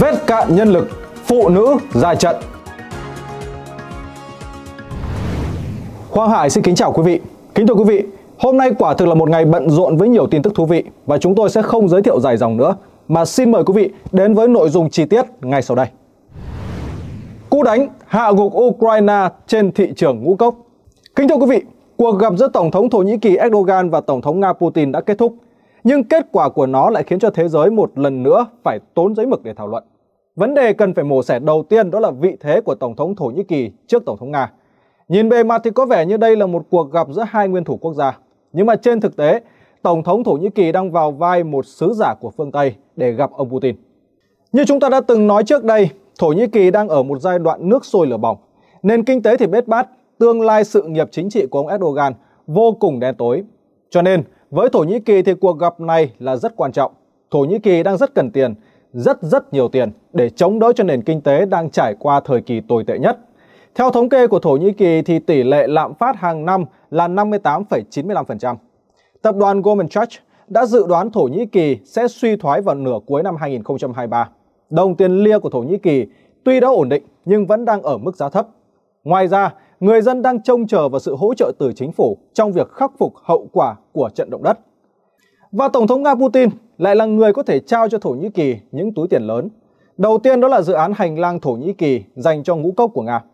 vết cạn nhân lực, phụ nữ ra trận. Hoàng Hải xin kính chào quý vị. Kính thưa quý vị, hôm nay quả thực là một ngày bận rộn với nhiều tin tức thú vị và chúng tôi sẽ không giới thiệu dài dòng nữa mà xin mời quý vị đến với nội dung chi tiết ngay sau đây. Cú đánh hạ gục Ukraine trên thị trường ngũ cốc. Kính thưa quý vị, cuộc gặp giữa Tổng thống Thổ Nhĩ Kỳ Erdogan và Tổng thống Nga Putin đã kết thúc nhưng kết quả của nó lại khiến cho thế giới một lần nữa phải tốn giấy mực để thảo luận. Vấn đề cần phải mổ xẻ đầu tiên đó là vị thế của Tổng thống Thổ Nhĩ Kỳ trước Tổng thống Nga. Nhìn bề mặt thì có vẻ như đây là một cuộc gặp giữa hai nguyên thủ quốc gia. Nhưng mà trên thực tế, Tổng thống Thổ Nhĩ Kỳ đang vào vai một sứ giả của phương Tây để gặp ông Putin. Như chúng ta đã từng nói trước đây, Thổ Nhĩ Kỳ đang ở một giai đoạn nước sôi lửa bỏng. Nền kinh tế thì bết bát, tương lai sự nghiệp chính trị của ông Erdogan vô cùng đen tối. Cho nên, với Thổ Nhĩ Kỳ thì cuộc gặp này là rất quan trọng. Thổ Nhĩ Kỳ đang rất cần tiền, rất rất nhiều tiền để chống đỡ cho nền kinh tế đang trải qua thời kỳ tồi tệ nhất. Theo thống kê của Thổ Nhĩ Kỳ thì tỷ lệ lạm phát hàng năm là 58,95%. Tập đoàn Goldman Sachs đã dự đoán Thổ Nhĩ Kỳ sẽ suy thoái vào nửa cuối năm 2023. Đồng tiền lia của Thổ Nhĩ Kỳ tuy đã ổn định nhưng vẫn đang ở mức giá thấp. Ngoài ra, người dân đang trông chờ vào sự hỗ trợ từ chính phủ trong việc khắc phục hậu quả của trận động đất. Và Tổng thống Nga Putin lại là người có thể trao cho Thổ Nhĩ Kỳ những túi tiền lớn. Đầu tiên đó là dự án hành lang Thổ Nhĩ Kỳ dành cho ngũ cốc của Nga.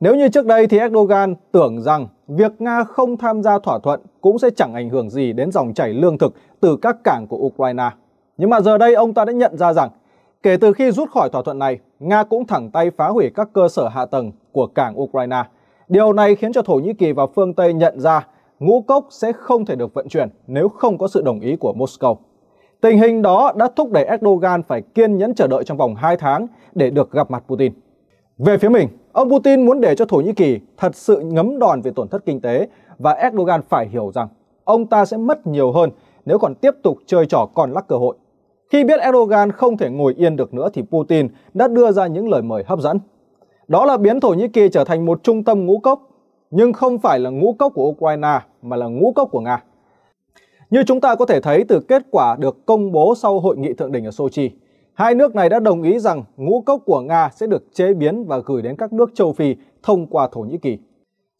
Nếu như trước đây thì Erdogan tưởng rằng việc Nga không tham gia thỏa thuận cũng sẽ chẳng ảnh hưởng gì đến dòng chảy lương thực từ các cảng của Ukraine. Nhưng mà giờ đây ông ta đã nhận ra rằng kể từ khi rút khỏi thỏa thuận này, Nga cũng thẳng tay phá hủy các cơ sở hạ tầng của cảng Ukraine – Điều này khiến cho Thổ Nhĩ Kỳ và phương Tây nhận ra ngũ cốc sẽ không thể được vận chuyển nếu không có sự đồng ý của Moscow. Tình hình đó đã thúc đẩy Erdogan phải kiên nhẫn chờ đợi trong vòng 2 tháng để được gặp mặt Putin. Về phía mình, ông Putin muốn để cho Thổ Nhĩ Kỳ thật sự ngấm đòn về tổn thất kinh tế và Erdogan phải hiểu rằng ông ta sẽ mất nhiều hơn nếu còn tiếp tục chơi trò còn lắc cơ hội. Khi biết Erdogan không thể ngồi yên được nữa thì Putin đã đưa ra những lời mời hấp dẫn. Đó là biến Thổ Nhĩ Kỳ trở thành một trung tâm ngũ cốc, nhưng không phải là ngũ cốc của Ukraine mà là ngũ cốc của Nga. Như chúng ta có thể thấy từ kết quả được công bố sau hội nghị thượng đỉnh ở Sochi, hai nước này đã đồng ý rằng ngũ cốc của Nga sẽ được chế biến và gửi đến các nước châu Phi thông qua Thổ Nhĩ Kỳ.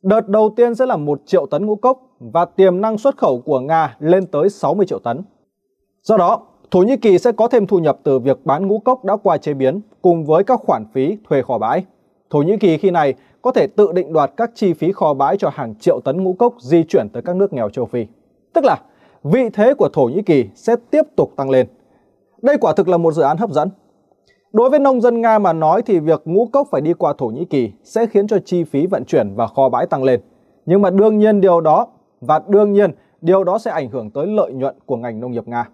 Đợt đầu tiên sẽ là 1 triệu tấn ngũ cốc và tiềm năng xuất khẩu của Nga lên tới 60 triệu tấn. Do đó, Thổ Nhĩ Kỳ sẽ có thêm thu nhập từ việc bán ngũ cốc đã qua chế biến cùng với các khoản phí thuê kho bãi. Thổ Nhĩ Kỳ khi này có thể tự định đoạt các chi phí kho bãi cho hàng triệu tấn ngũ cốc di chuyển tới các nước nghèo châu Phi. Tức là vị thế của Thổ Nhĩ Kỳ sẽ tiếp tục tăng lên. Đây quả thực là một dự án hấp dẫn. Đối với nông dân Nga mà nói thì việc ngũ cốc phải đi qua Thổ Nhĩ Kỳ sẽ khiến cho chi phí vận chuyển và kho bãi tăng lên. Nhưng mà đương nhiên điều đó và đương nhiên điều đó sẽ ảnh hưởng tới lợi nhuận của ngành nông nghiệp Nga.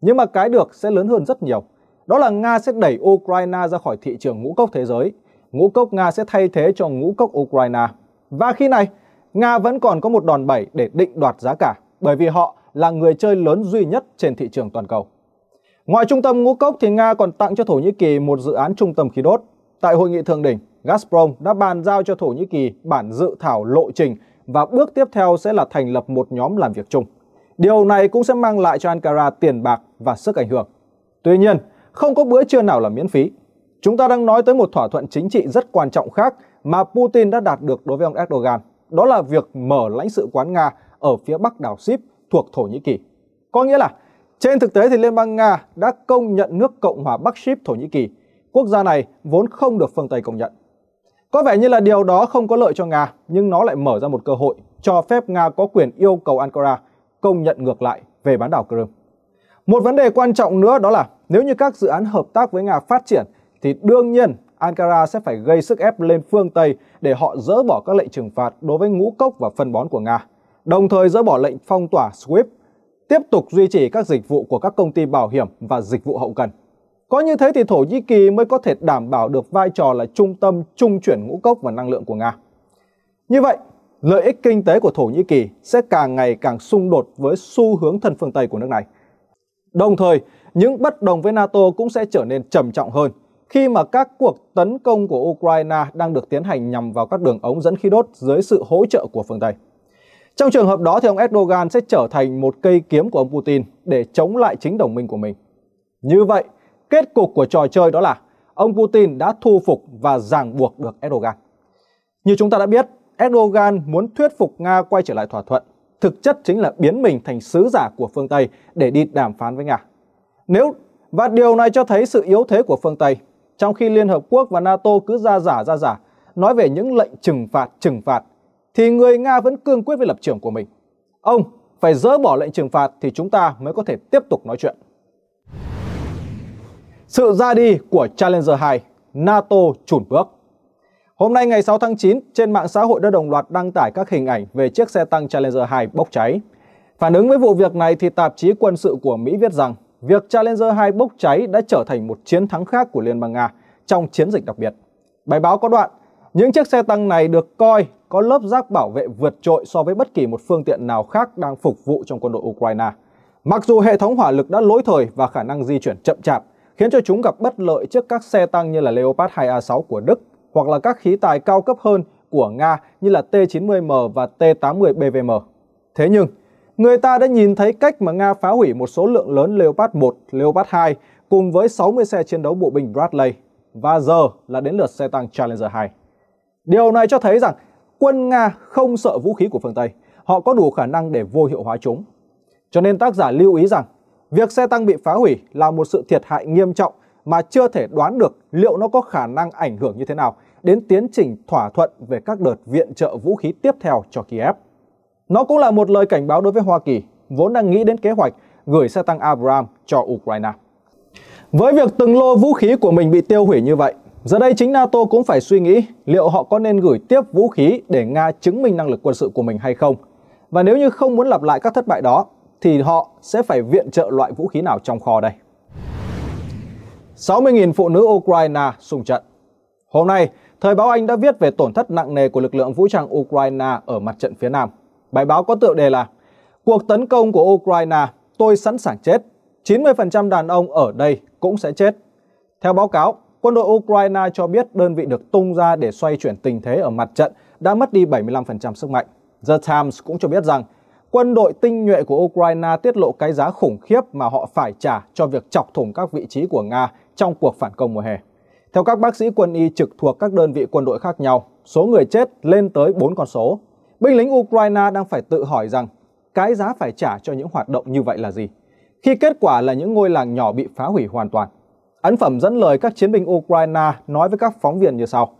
Nhưng mà cái được sẽ lớn hơn rất nhiều. Đó là Nga sẽ đẩy Ukraine ra khỏi thị trường ngũ cốc thế giới ngũ cốc Nga sẽ thay thế cho ngũ cốc Ukraine. Và khi này, Nga vẫn còn có một đòn bẩy để định đoạt giá cả, bởi vì họ là người chơi lớn duy nhất trên thị trường toàn cầu. Ngoài trung tâm ngũ cốc thì Nga còn tặng cho Thổ Nhĩ Kỳ một dự án trung tâm khí đốt. Tại hội nghị thượng đỉnh, Gazprom đã bàn giao cho Thổ Nhĩ Kỳ bản dự thảo lộ trình và bước tiếp theo sẽ là thành lập một nhóm làm việc chung. Điều này cũng sẽ mang lại cho Ankara tiền bạc và sức ảnh hưởng. Tuy nhiên, không có bữa trưa nào là miễn phí. Chúng ta đang nói tới một thỏa thuận chính trị rất quan trọng khác mà Putin đã đạt được đối với ông Erdogan, đó là việc mở lãnh sự quán Nga ở phía bắc đảo Ship thuộc Thổ Nhĩ Kỳ. Có nghĩa là trên thực tế thì Liên bang Nga đã công nhận nước Cộng hòa Bắc Ship Thổ Nhĩ Kỳ. Quốc gia này vốn không được phương Tây công nhận. Có vẻ như là điều đó không có lợi cho Nga, nhưng nó lại mở ra một cơ hội cho phép Nga có quyền yêu cầu Ankara công nhận ngược lại về bán đảo Crimea. Một vấn đề quan trọng nữa đó là nếu như các dự án hợp tác với Nga phát triển thì đương nhiên Ankara sẽ phải gây sức ép lên phương Tây để họ dỡ bỏ các lệnh trừng phạt đối với ngũ cốc và phân bón của Nga, đồng thời dỡ bỏ lệnh phong tỏa SWIFT, tiếp tục duy trì các dịch vụ của các công ty bảo hiểm và dịch vụ hậu cần. Có như thế thì Thổ Nhĩ Kỳ mới có thể đảm bảo được vai trò là trung tâm trung chuyển ngũ cốc và năng lượng của Nga. Như vậy, lợi ích kinh tế của Thổ Nhĩ Kỳ sẽ càng ngày càng xung đột với xu hướng thân phương Tây của nước này. Đồng thời, những bất đồng với NATO cũng sẽ trở nên trầm trọng hơn khi mà các cuộc tấn công của Ukraine đang được tiến hành nhằm vào các đường ống dẫn khí đốt dưới sự hỗ trợ của phương Tây. Trong trường hợp đó thì ông Erdogan sẽ trở thành một cây kiếm của ông Putin để chống lại chính đồng minh của mình. Như vậy, kết cục của trò chơi đó là ông Putin đã thu phục và ràng buộc được Erdogan. Như chúng ta đã biết, Erdogan muốn thuyết phục Nga quay trở lại thỏa thuận, thực chất chính là biến mình thành sứ giả của phương Tây để đi đàm phán với Nga. Nếu và điều này cho thấy sự yếu thế của phương Tây trong khi Liên Hợp Quốc và NATO cứ ra giả ra giả, nói về những lệnh trừng phạt trừng phạt, thì người Nga vẫn cương quyết với lập trường của mình. Ông phải dỡ bỏ lệnh trừng phạt thì chúng ta mới có thể tiếp tục nói chuyện. Sự ra đi của Challenger 2, NATO chùn bước. Hôm nay ngày 6 tháng 9, trên mạng xã hội đã đồng loạt đăng tải các hình ảnh về chiếc xe tăng Challenger 2 bốc cháy. Phản ứng với vụ việc này thì tạp chí quân sự của Mỹ viết rằng việc Challenger 2 bốc cháy đã trở thành một chiến thắng khác của Liên bang Nga trong chiến dịch đặc biệt. Bài báo có đoạn, những chiếc xe tăng này được coi có lớp giáp bảo vệ vượt trội so với bất kỳ một phương tiện nào khác đang phục vụ trong quân đội Ukraine. Mặc dù hệ thống hỏa lực đã lỗi thời và khả năng di chuyển chậm chạp, khiến cho chúng gặp bất lợi trước các xe tăng như là Leopard 2A6 của Đức hoặc là các khí tài cao cấp hơn của Nga như là T-90M và T-80 BVM. Thế nhưng, người ta đã nhìn thấy cách mà Nga phá hủy một số lượng lớn Leopard 1, Leopard 2 cùng với 60 xe chiến đấu bộ binh Bradley và giờ là đến lượt xe tăng Challenger 2. Điều này cho thấy rằng quân Nga không sợ vũ khí của phương Tây, họ có đủ khả năng để vô hiệu hóa chúng. Cho nên tác giả lưu ý rằng việc xe tăng bị phá hủy là một sự thiệt hại nghiêm trọng mà chưa thể đoán được liệu nó có khả năng ảnh hưởng như thế nào đến tiến trình thỏa thuận về các đợt viện trợ vũ khí tiếp theo cho Kiev. Nó cũng là một lời cảnh báo đối với Hoa Kỳ, vốn đang nghĩ đến kế hoạch gửi xe tăng Abrams cho Ukraine. Với việc từng lô vũ khí của mình bị tiêu hủy như vậy, giờ đây chính NATO cũng phải suy nghĩ liệu họ có nên gửi tiếp vũ khí để Nga chứng minh năng lực quân sự của mình hay không. Và nếu như không muốn lặp lại các thất bại đó, thì họ sẽ phải viện trợ loại vũ khí nào trong kho đây. 60.000 phụ nữ Ukraine xung trận Hôm nay, Thời báo Anh đã viết về tổn thất nặng nề của lực lượng vũ trang Ukraine ở mặt trận phía Nam. Bài báo có tựa đề là Cuộc tấn công của Ukraine, tôi sẵn sàng chết, 90% đàn ông ở đây cũng sẽ chết. Theo báo cáo, quân đội Ukraine cho biết đơn vị được tung ra để xoay chuyển tình thế ở mặt trận đã mất đi 75% sức mạnh. The Times cũng cho biết rằng quân đội tinh nhuệ của Ukraine tiết lộ cái giá khủng khiếp mà họ phải trả cho việc chọc thủng các vị trí của Nga trong cuộc phản công mùa hè. Theo các bác sĩ quân y trực thuộc các đơn vị quân đội khác nhau, số người chết lên tới 4 con số binh lính Ukraine đang phải tự hỏi rằng cái giá phải trả cho những hoạt động như vậy là gì? Khi kết quả là những ngôi làng nhỏ bị phá hủy hoàn toàn. Ấn phẩm dẫn lời các chiến binh Ukraine nói với các phóng viên như sau.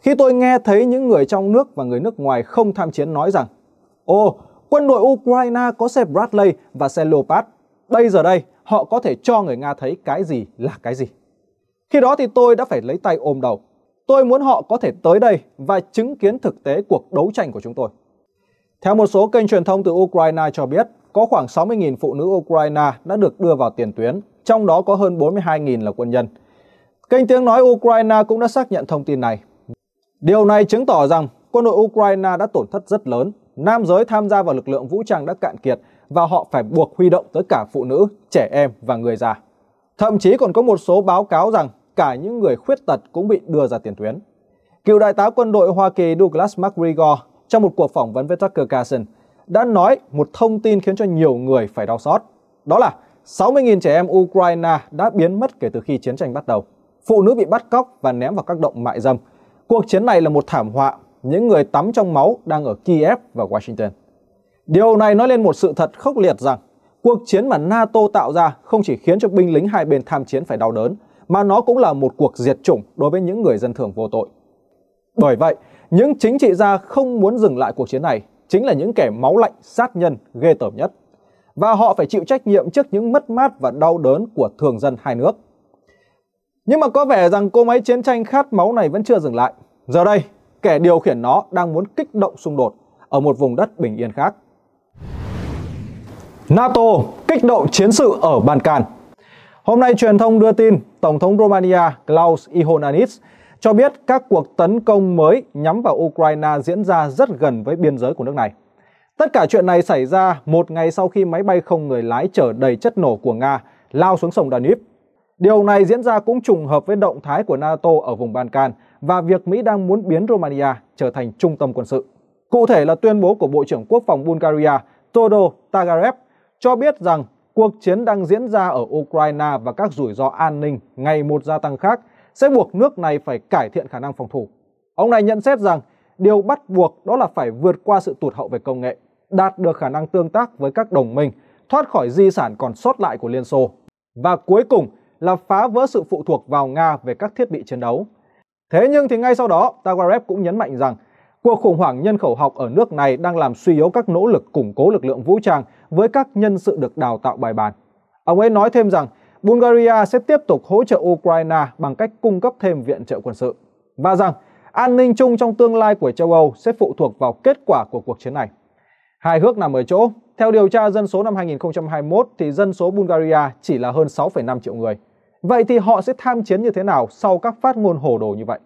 Khi tôi nghe thấy những người trong nước và người nước ngoài không tham chiến nói rằng Ồ, quân đội Ukraine có xe Bradley và xe Leopard. Bây giờ đây, họ có thể cho người Nga thấy cái gì là cái gì. Khi đó thì tôi đã phải lấy tay ôm đầu. Tôi muốn họ có thể tới đây và chứng kiến thực tế cuộc đấu tranh của chúng tôi. Theo một số kênh truyền thông từ Ukraine cho biết, có khoảng 60.000 phụ nữ Ukraine đã được đưa vào tiền tuyến, trong đó có hơn 42.000 là quân nhân. Kênh tiếng nói Ukraine cũng đã xác nhận thông tin này. Điều này chứng tỏ rằng quân đội Ukraine đã tổn thất rất lớn, nam giới tham gia vào lực lượng vũ trang đã cạn kiệt và họ phải buộc huy động tới cả phụ nữ, trẻ em và người già. Thậm chí còn có một số báo cáo rằng cả những người khuyết tật cũng bị đưa ra tiền tuyến. Cựu đại tá quân đội Hoa Kỳ Douglas MacGregor trong một cuộc phỏng vấn với Tucker Carlson đã nói một thông tin khiến cho nhiều người phải đau xót. Đó là 60.000 trẻ em Ukraine đã biến mất kể từ khi chiến tranh bắt đầu. Phụ nữ bị bắt cóc và ném vào các động mại dâm. Cuộc chiến này là một thảm họa. Những người tắm trong máu đang ở Kiev và Washington. Điều này nói lên một sự thật khốc liệt rằng cuộc chiến mà NATO tạo ra không chỉ khiến cho binh lính hai bên tham chiến phải đau đớn, mà nó cũng là một cuộc diệt chủng đối với những người dân thường vô tội. Bởi vậy, những chính trị gia không muốn dừng lại cuộc chiến này chính là những kẻ máu lạnh, sát nhân, ghê tởm nhất. Và họ phải chịu trách nhiệm trước những mất mát và đau đớn của thường dân hai nước. Nhưng mà có vẻ rằng cô máy chiến tranh khát máu này vẫn chưa dừng lại. Giờ đây, kẻ điều khiển nó đang muốn kích động xung đột ở một vùng đất bình yên khác. NATO kích động chiến sự ở Ban Can Hôm nay truyền thông đưa tin Tổng thống Romania Klaus Iohannis cho biết các cuộc tấn công mới nhắm vào Ukraine diễn ra rất gần với biên giới của nước này. Tất cả chuyện này xảy ra một ngày sau khi máy bay không người lái chở đầy chất nổ của Nga lao xuống sông Danube. Điều này diễn ra cũng trùng hợp với động thái của NATO ở vùng Balkan và việc Mỹ đang muốn biến Romania trở thành trung tâm quân sự. Cụ thể là tuyên bố của Bộ trưởng Quốc phòng Bulgaria Todo Tagarev cho biết rằng cuộc chiến đang diễn ra ở Ukraine và các rủi ro an ninh ngày một gia tăng khác – sẽ buộc nước này phải cải thiện khả năng phòng thủ. Ông này nhận xét rằng điều bắt buộc đó là phải vượt qua sự tụt hậu về công nghệ, đạt được khả năng tương tác với các đồng minh, thoát khỏi di sản còn sót lại của Liên Xô. Và cuối cùng là phá vỡ sự phụ thuộc vào Nga về các thiết bị chiến đấu. Thế nhưng thì ngay sau đó, Tawarev cũng nhấn mạnh rằng cuộc khủng hoảng nhân khẩu học ở nước này đang làm suy yếu các nỗ lực củng cố lực lượng vũ trang với các nhân sự được đào tạo bài bản. Ông ấy nói thêm rằng Bulgaria sẽ tiếp tục hỗ trợ Ukraine bằng cách cung cấp thêm viện trợ quân sự và rằng an ninh chung trong tương lai của châu Âu sẽ phụ thuộc vào kết quả của cuộc chiến này. Hai hước nằm ở chỗ, theo điều tra dân số năm 2021 thì dân số Bulgaria chỉ là hơn 6,5 triệu người. Vậy thì họ sẽ tham chiến như thế nào sau các phát ngôn hổ đồ như vậy?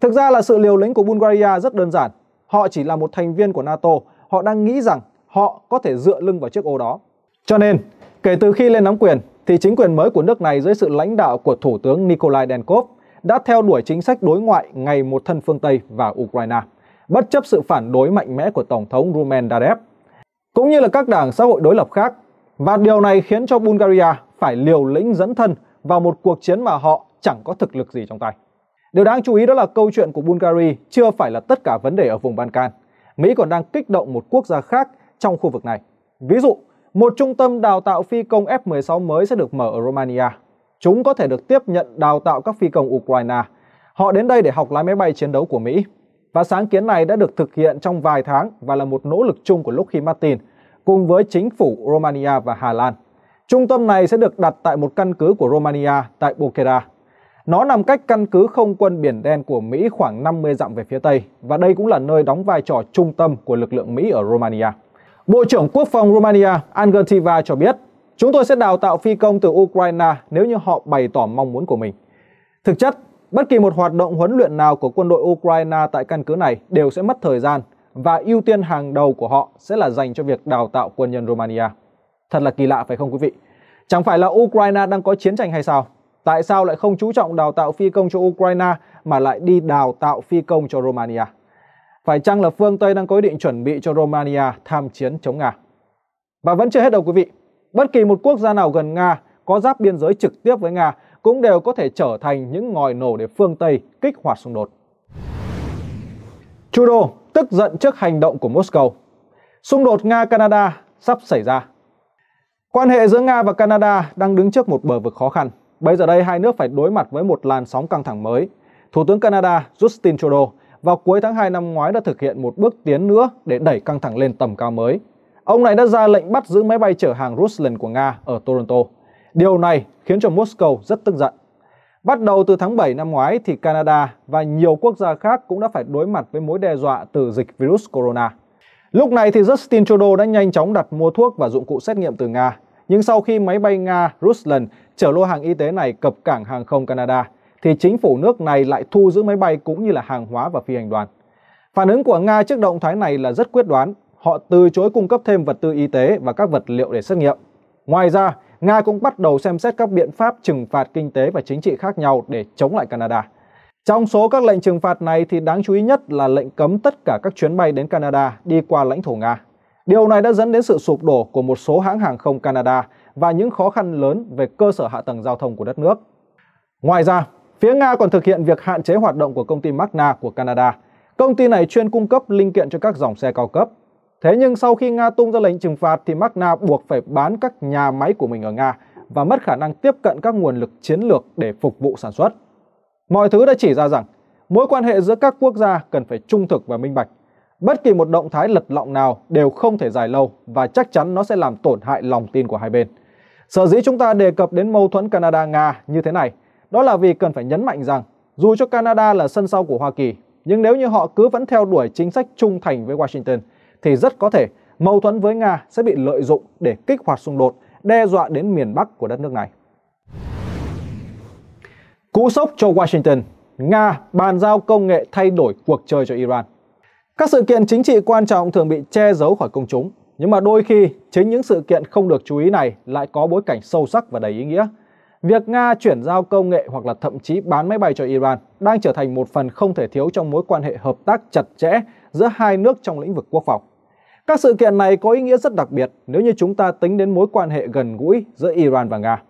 Thực ra là sự liều lĩnh của Bulgaria rất đơn giản. Họ chỉ là một thành viên của NATO, họ đang nghĩ rằng họ có thể dựa lưng vào chiếc ô đó. Cho nên, kể từ khi lên nắm quyền, thì chính quyền mới của nước này dưới sự lãnh đạo của Thủ tướng Nikolai Denkov đã theo đuổi chính sách đối ngoại ngày một thân phương Tây và Ukraine, bất chấp sự phản đối mạnh mẽ của Tổng thống Rumen Radev, cũng như là các đảng xã hội đối lập khác. Và điều này khiến cho Bulgaria phải liều lĩnh dẫn thân vào một cuộc chiến mà họ chẳng có thực lực gì trong tay. Điều đáng chú ý đó là câu chuyện của Bulgaria chưa phải là tất cả vấn đề ở vùng Balkan. Mỹ còn đang kích động một quốc gia khác trong khu vực này. Ví dụ một trung tâm đào tạo phi công F-16 mới sẽ được mở ở Romania. Chúng có thể được tiếp nhận đào tạo các phi công Ukraine. Họ đến đây để học lái máy bay chiến đấu của Mỹ. Và sáng kiến này đã được thực hiện trong vài tháng và là một nỗ lực chung của Lockheed Martin cùng với chính phủ Romania và Hà Lan. Trung tâm này sẽ được đặt tại một căn cứ của Romania tại Bokhara. Nó nằm cách căn cứ không quân Biển Đen của Mỹ khoảng 50 dặm về phía Tây và đây cũng là nơi đóng vai trò trung tâm của lực lượng Mỹ ở Romania. Bộ trưởng Quốc phòng Romania Angertiva cho biết, chúng tôi sẽ đào tạo phi công từ Ukraine nếu như họ bày tỏ mong muốn của mình. Thực chất, bất kỳ một hoạt động huấn luyện nào của quân đội Ukraine tại căn cứ này đều sẽ mất thời gian và ưu tiên hàng đầu của họ sẽ là dành cho việc đào tạo quân nhân Romania. Thật là kỳ lạ phải không quý vị? Chẳng phải là Ukraine đang có chiến tranh hay sao? Tại sao lại không chú trọng đào tạo phi công cho Ukraine mà lại đi đào tạo phi công cho Romania? Phải chăng là phương Tây đang có ý định chuẩn bị cho Romania tham chiến chống Nga? Và vẫn chưa hết đâu quý vị. Bất kỳ một quốc gia nào gần Nga có giáp biên giới trực tiếp với Nga cũng đều có thể trở thành những ngòi nổ để phương Tây kích hoạt xung đột. Trudeau tức giận trước hành động của Moscow. Xung đột Nga-Canada sắp xảy ra. Quan hệ giữa Nga và Canada đang đứng trước một bờ vực khó khăn. Bây giờ đây hai nước phải đối mặt với một làn sóng căng thẳng mới. Thủ tướng Canada Justin Trudeau vào cuối tháng 2 năm ngoái đã thực hiện một bước tiến nữa để đẩy căng thẳng lên tầm cao mới. Ông này đã ra lệnh bắt giữ máy bay chở hàng Ruslan của Nga ở Toronto. Điều này khiến cho Moscow rất tức giận. Bắt đầu từ tháng 7 năm ngoái thì Canada và nhiều quốc gia khác cũng đã phải đối mặt với mối đe dọa từ dịch virus corona. Lúc này thì Justin Trudeau đã nhanh chóng đặt mua thuốc và dụng cụ xét nghiệm từ Nga. Nhưng sau khi máy bay Nga Ruslan chở lô hàng y tế này cập cảng hàng không Canada thì chính phủ nước này lại thu giữ máy bay cũng như là hàng hóa và phi hành đoàn. Phản ứng của Nga trước động thái này là rất quyết đoán, họ từ chối cung cấp thêm vật tư y tế và các vật liệu để xét nghiệm. Ngoài ra, Nga cũng bắt đầu xem xét các biện pháp trừng phạt kinh tế và chính trị khác nhau để chống lại Canada. Trong số các lệnh trừng phạt này thì đáng chú ý nhất là lệnh cấm tất cả các chuyến bay đến Canada đi qua lãnh thổ Nga. Điều này đã dẫn đến sự sụp đổ của một số hãng hàng không Canada và những khó khăn lớn về cơ sở hạ tầng giao thông của đất nước. Ngoài ra, Phía Nga còn thực hiện việc hạn chế hoạt động của công ty Magna của Canada. Công ty này chuyên cung cấp linh kiện cho các dòng xe cao cấp. Thế nhưng sau khi Nga tung ra lệnh trừng phạt thì Magna buộc phải bán các nhà máy của mình ở Nga và mất khả năng tiếp cận các nguồn lực chiến lược để phục vụ sản xuất. Mọi thứ đã chỉ ra rằng mối quan hệ giữa các quốc gia cần phải trung thực và minh bạch. Bất kỳ một động thái lật lọng nào đều không thể dài lâu và chắc chắn nó sẽ làm tổn hại lòng tin của hai bên. Sở dĩ chúng ta đề cập đến mâu thuẫn Canada-Nga như thế này đó là vì cần phải nhấn mạnh rằng dù cho Canada là sân sau của Hoa Kỳ, nhưng nếu như họ cứ vẫn theo đuổi chính sách trung thành với Washington thì rất có thể mâu thuẫn với Nga sẽ bị lợi dụng để kích hoạt xung đột, đe dọa đến miền Bắc của đất nước này. Cú sốc cho Washington, Nga bàn giao công nghệ thay đổi cuộc chơi cho Iran. Các sự kiện chính trị quan trọng thường bị che giấu khỏi công chúng, nhưng mà đôi khi chính những sự kiện không được chú ý này lại có bối cảnh sâu sắc và đầy ý nghĩa – việc Nga chuyển giao công nghệ hoặc là thậm chí bán máy bay cho Iran đang trở thành một phần không thể thiếu trong mối quan hệ hợp tác chặt chẽ giữa hai nước trong lĩnh vực quốc phòng. Các sự kiện này có ý nghĩa rất đặc biệt nếu như chúng ta tính đến mối quan hệ gần gũi giữa Iran và Nga.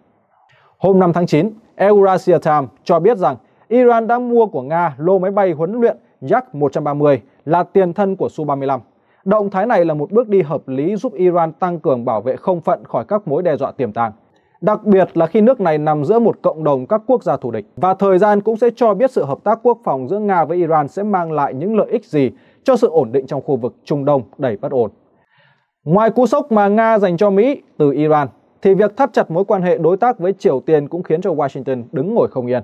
Hôm 5 tháng 9, Eurasia Times cho biết rằng Iran đã mua của Nga lô máy bay huấn luyện Yak-130 là tiền thân của Su-35. Động thái này là một bước đi hợp lý giúp Iran tăng cường bảo vệ không phận khỏi các mối đe dọa tiềm tàng đặc biệt là khi nước này nằm giữa một cộng đồng các quốc gia thù địch. Và thời gian cũng sẽ cho biết sự hợp tác quốc phòng giữa Nga với Iran sẽ mang lại những lợi ích gì cho sự ổn định trong khu vực Trung Đông đầy bất ổn. Ngoài cú sốc mà Nga dành cho Mỹ từ Iran, thì việc thắt chặt mối quan hệ đối tác với Triều Tiên cũng khiến cho Washington đứng ngồi không yên.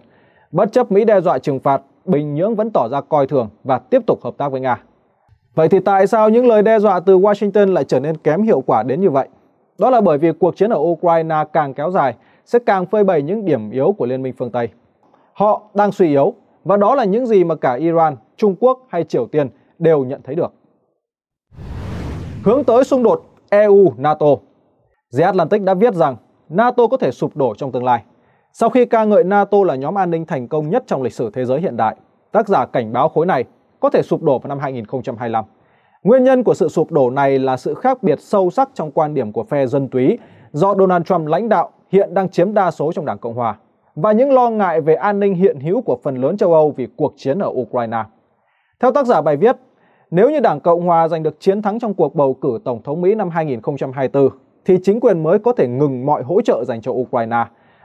Bất chấp Mỹ đe dọa trừng phạt, Bình Nhưỡng vẫn tỏ ra coi thường và tiếp tục hợp tác với Nga. Vậy thì tại sao những lời đe dọa từ Washington lại trở nên kém hiệu quả đến như vậy? Đó là bởi vì cuộc chiến ở Ukraine càng kéo dài sẽ càng phơi bày những điểm yếu của Liên minh phương Tây. Họ đang suy yếu và đó là những gì mà cả Iran, Trung Quốc hay Triều Tiên đều nhận thấy được. Hướng tới xung đột EU-NATO The Atlantic đã viết rằng NATO có thể sụp đổ trong tương lai. Sau khi ca ngợi NATO là nhóm an ninh thành công nhất trong lịch sử thế giới hiện đại, tác giả cảnh báo khối này có thể sụp đổ vào năm 2025. Nguyên nhân của sự sụp đổ này là sự khác biệt sâu sắc trong quan điểm của phe dân túy do Donald Trump lãnh đạo hiện đang chiếm đa số trong Đảng Cộng Hòa và những lo ngại về an ninh hiện hữu của phần lớn châu Âu vì cuộc chiến ở Ukraine. Theo tác giả bài viết, nếu như Đảng Cộng Hòa giành được chiến thắng trong cuộc bầu cử Tổng thống Mỹ năm 2024, thì chính quyền mới có thể ngừng mọi hỗ trợ dành cho Ukraine,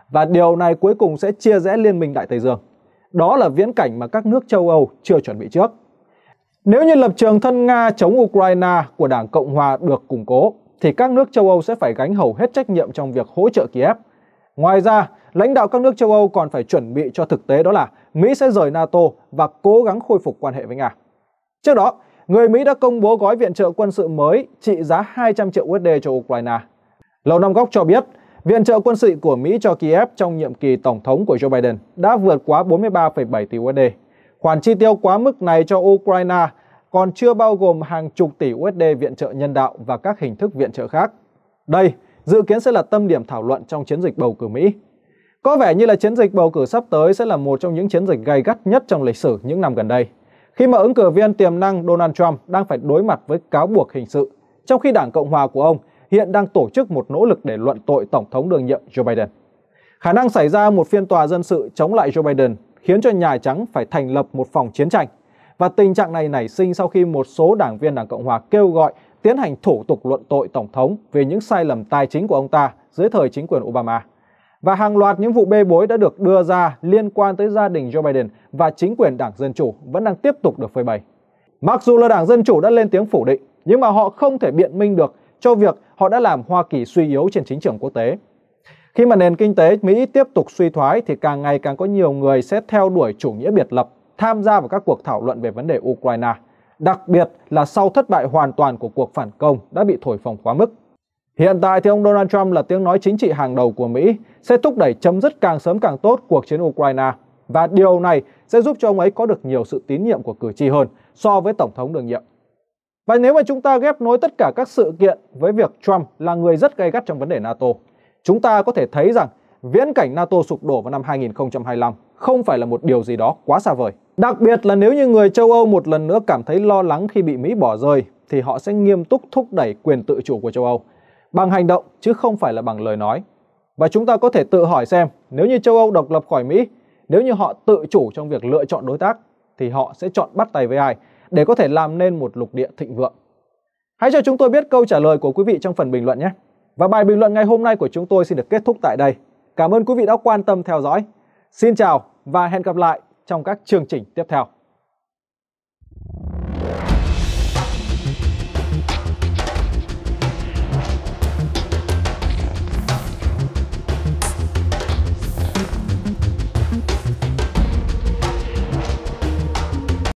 và điều này cuối cùng sẽ chia rẽ Liên minh Đại Tây Dương. Đó là viễn cảnh mà các nước châu Âu chưa chuẩn bị trước. Nếu như lập trường thân Nga chống Ukraine của Đảng Cộng Hòa được củng cố, thì các nước châu Âu sẽ phải gánh hầu hết trách nhiệm trong việc hỗ trợ Kiev. Ngoài ra, lãnh đạo các nước châu Âu còn phải chuẩn bị cho thực tế đó là Mỹ sẽ rời NATO và cố gắng khôi phục quan hệ với Nga. Trước đó, người Mỹ đã công bố gói viện trợ quân sự mới trị giá 200 triệu USD cho Ukraine. Lầu Năm Góc cho biết, viện trợ quân sự của Mỹ cho Kiev trong nhiệm kỳ tổng thống của Joe Biden đã vượt quá 43,7 tỷ USD Khoản chi tiêu quá mức này cho Ukraine còn chưa bao gồm hàng chục tỷ USD viện trợ nhân đạo và các hình thức viện trợ khác. Đây dự kiến sẽ là tâm điểm thảo luận trong chiến dịch bầu cử Mỹ. Có vẻ như là chiến dịch bầu cử sắp tới sẽ là một trong những chiến dịch gay gắt nhất trong lịch sử những năm gần đây, khi mà ứng cử viên tiềm năng Donald Trump đang phải đối mặt với cáo buộc hình sự, trong khi Đảng Cộng hòa của ông hiện đang tổ chức một nỗ lực để luận tội Tổng thống đương nhiệm Joe Biden. Khả năng xảy ra một phiên tòa dân sự chống lại Joe Biden khiến cho Nhà Trắng phải thành lập một phòng chiến tranh. Và tình trạng này nảy sinh sau khi một số đảng viên Đảng Cộng Hòa kêu gọi tiến hành thủ tục luận tội Tổng thống về những sai lầm tài chính của ông ta dưới thời chính quyền Obama. Và hàng loạt những vụ bê bối đã được đưa ra liên quan tới gia đình Joe Biden và chính quyền Đảng Dân Chủ vẫn đang tiếp tục được phơi bày. Mặc dù là Đảng Dân Chủ đã lên tiếng phủ định, nhưng mà họ không thể biện minh được cho việc họ đã làm Hoa Kỳ suy yếu trên chính trường quốc tế. Khi mà nền kinh tế Mỹ tiếp tục suy thoái thì càng ngày càng có nhiều người sẽ theo đuổi chủ nghĩa biệt lập, tham gia vào các cuộc thảo luận về vấn đề Ukraine, đặc biệt là sau thất bại hoàn toàn của cuộc phản công đã bị thổi phồng quá mức. Hiện tại thì ông Donald Trump là tiếng nói chính trị hàng đầu của Mỹ sẽ thúc đẩy chấm dứt càng sớm càng tốt cuộc chiến Ukraine và điều này sẽ giúp cho ông ấy có được nhiều sự tín nhiệm của cử tri hơn so với tổng thống đương nhiệm. Và nếu mà chúng ta ghép nối tất cả các sự kiện với việc Trump là người rất gay gắt trong vấn đề NATO chúng ta có thể thấy rằng viễn cảnh NATO sụp đổ vào năm 2025 không phải là một điều gì đó quá xa vời. Đặc biệt là nếu như người châu Âu một lần nữa cảm thấy lo lắng khi bị Mỹ bỏ rơi thì họ sẽ nghiêm túc thúc đẩy quyền tự chủ của châu Âu bằng hành động chứ không phải là bằng lời nói. Và chúng ta có thể tự hỏi xem nếu như châu Âu độc lập khỏi Mỹ, nếu như họ tự chủ trong việc lựa chọn đối tác thì họ sẽ chọn bắt tay với ai để có thể làm nên một lục địa thịnh vượng. Hãy cho chúng tôi biết câu trả lời của quý vị trong phần bình luận nhé. Và bài bình luận ngày hôm nay của chúng tôi xin được kết thúc tại đây. Cảm ơn quý vị đã quan tâm theo dõi. Xin chào và hẹn gặp lại trong các chương trình tiếp theo.